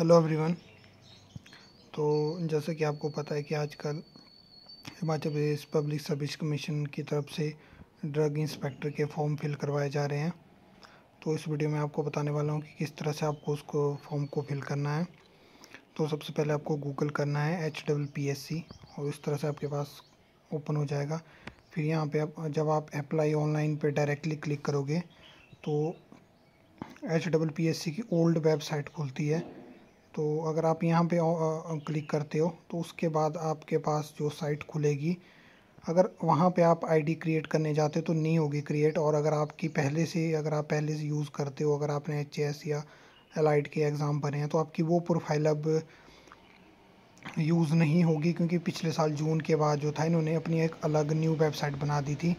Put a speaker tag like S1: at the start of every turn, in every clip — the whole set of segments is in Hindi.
S1: हेलो एवरीवन तो जैसे कि आपको पता है कि आजकल Himachal Pradesh public service commission की तरफ से ड्रग इंस्पेक्टर के फॉर्म फिल करवाए जा रहे हैं तो इस वीडियो में आपको बताने वाला हूँ कि किस तरह से आपको उसको फॉर्म को फिल करना है तो सबसे पहले आपको गूगल करना है H double P S C और इस तरह से आपके पास ओपन हो जाएगा फिर यहाँ पर आप जब आप अप्लाई ऑनलाइन पर डायरेक्टली क्लिक करोगे तो H double P S C की ओल्ड वेबसाइट खुलती है तो अगर आप यहाँ पे क्लिक करते हो तो उसके बाद आपके पास जो साइट खुलेगी अगर वहाँ पे आप आईडी क्रिएट करने जाते हो तो नहीं होगी क्रिएट और अगर आपकी पहले से अगर आप पहले से यूज़ करते हो अगर आपने एच या एलाइट के एग्ज़ाम भरे हैं तो आपकी वो प्रोफाइल अब यूज़ नहीं होगी क्योंकि पिछले साल जून के बाद जो था इन्होंने अपनी एक अलग न्यू वेबसाइट बना दी थी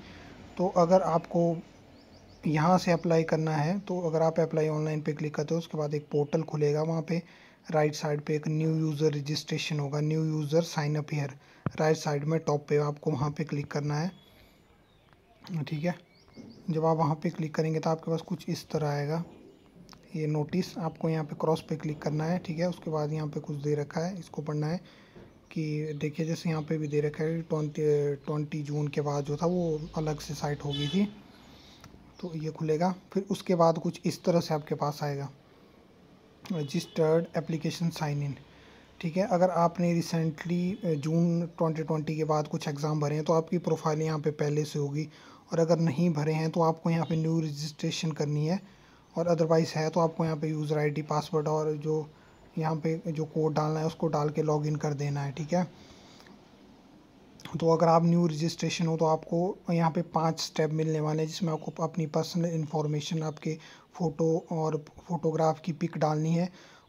S1: तो अगर आपको यहाँ से अप्लाई करना है तो अगर आप अप्लाई ऑनलाइन पे क्लिक करते हो उसके बाद एक पोर्टल खुलेगा वहाँ पे राइट साइड पे एक न्यू यूज़र रजिस्ट्रेशन होगा new user sign up here right side में टॉप पे आपको वहाँ पे क्लिक करना है ठीक है जब आप वहाँ पे क्लिक करेंगे तो आपके पास कुछ इस तरह आएगा ये नोटिस आपको यहाँ पे क्रॉस पे क्लिक करना है ठीक है उसके बाद यहाँ पे कुछ दे रखा है इसको पढ़ना है कि देखिए जैसे यहाँ पे भी दे रखा है ट्वेंटी ट्वेंटी जून के बाद जो था वो अलग से साइट होगी थी तो ये खुलेगा फिर उसके बाद कुछ इस तरह से आपके पास आएगा रजिस्टर्ड एप्लीकेशन साइन इन ठीक है अगर आपने रिसेंटली जून 2020 के बाद कुछ एग्ज़ाम भरे हैं तो आपकी प्रोफाइल यहाँ पे पहले से होगी और अगर नहीं भरे हैं तो आपको यहाँ पे न्यू रजिस्ट्रेशन करनी है और अदरवाइज़ है तो आपको यहाँ पे यूज़र आईडी पासवर्ड और जो यहाँ पे जो कोड डालना है उसको डाल के इन कर देना है ठीक है तो अगर आप न्यू रजिस्ट्रेशन हो तो आपको यहाँ पे पांच स्टेप मिलने वाले हैं जिसमें आपको अपनी पर्सनल इन्फॉर्मेशन आपके फ़ोटो और फोटोग्राफ की पिक डालनी है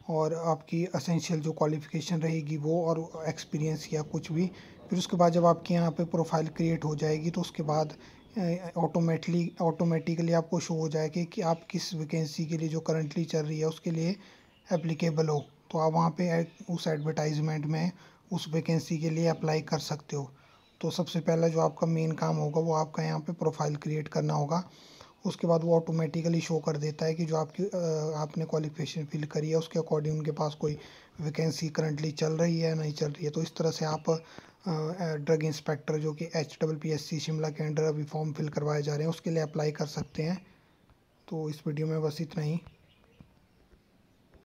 S1: और आपकी असेंशियल जो क्वालिफिकेशन रहेगी वो और एक्सपीरियंस या कुछ भी फिर उसके बाद जब आपके यहाँ पे प्रोफाइल क्रिएट हो जाएगी तो उसके बाद ऑटोमेटली ऑटोमेटिकली आपको शो हो जाएगा कि आप किस वैकेंसी के लिए जो करंटली चल रही है उसके लिए एप्लीकेबल हो तो आप वहाँ पे उस एडवर्टाइजमेंट में उस वैकेंसी के लिए अप्लाई कर सकते हो तो सबसे पहला जो आपका मेन काम होगा वो आपका यहाँ पे प्रोफाइल क्रिएट करना होगा उसके बाद वो ऑटोमेटिकली शो कर देता है कि जो आपकी आपने क्वालिफिकेशन फिल करी है उसके अकॉर्डिंग उनके पास कोई वैकेंसी करंटली चल रही है नहीं चल रही है तो इस तरह से आप ड्रग इंस्पेक्टर जो कि H double P S C Shimla के अंडर अभी फॉर्म फिल करवाए जा रहे हैं उसके लिए अप्लाई कर सकते हैं तो इस वीडियो में बस इतना ही